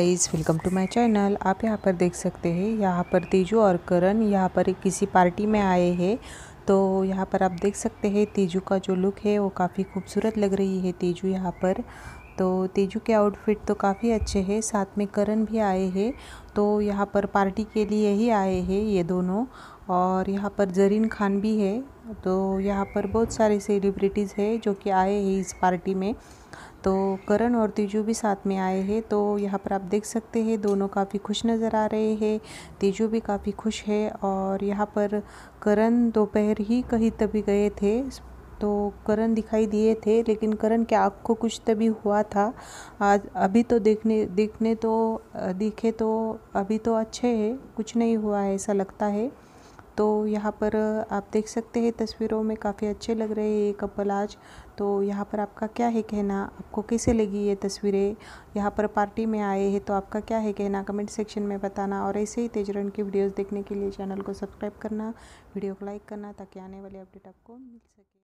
guys welcome to my channel आप यहाँ पर देख सकते हैं यहाँ पर तेजू और करण यहाँ पर किसी पार्टी में आए हैं तो यहाँ पर आप देख सकते हैं तेजू का जो लुक है वो काफ़ी खूबसूरत लग रही है तेजू यहाँ पर तो तेजू के आउटफिट तो काफ़ी अच्छे हैं साथ में करण भी आए हैं तो यहाँ पर पार्टी के लिए ही आए हैं ये दोनों और यहाँ पर ज़रीन खान भी है तो यहाँ पर बहुत सारे सेलिब्रिटीज़ है जो कि आए हैं इस पार्टी में तो करण और तेजू भी साथ में आए हैं तो यहाँ पर आप देख सकते हैं दोनों काफ़ी खुश नज़र आ रहे हैं तेजू भी काफ़ी खुश है और यहाँ पर करण दोपहर ही कहीं तभी गए थे तो करण दिखाई दिए थे लेकिन करण के आँख को कुछ तभी हुआ था आज अभी तो देखने देखने तो दिखे तो अभी तो अच्छे है कुछ नहीं हुआ है ऐसा लगता है तो यहाँ पर आप देख सकते हैं तस्वीरों में काफ़ी अच्छे लग रहे हैं ये कपल आज तो यहाँ पर आपका क्या है कहना आपको कैसे लगी ये तस्वीरें यहाँ पर पार्टी में आए हैं तो आपका क्या है कहना कमेंट सेक्शन में बताना और ऐसे ही तेजरन की वीडियोस देखने के लिए चैनल को सब्सक्राइब करना वीडियो को लाइक करना ताकि आने वाले अपडेट आपको मिल सके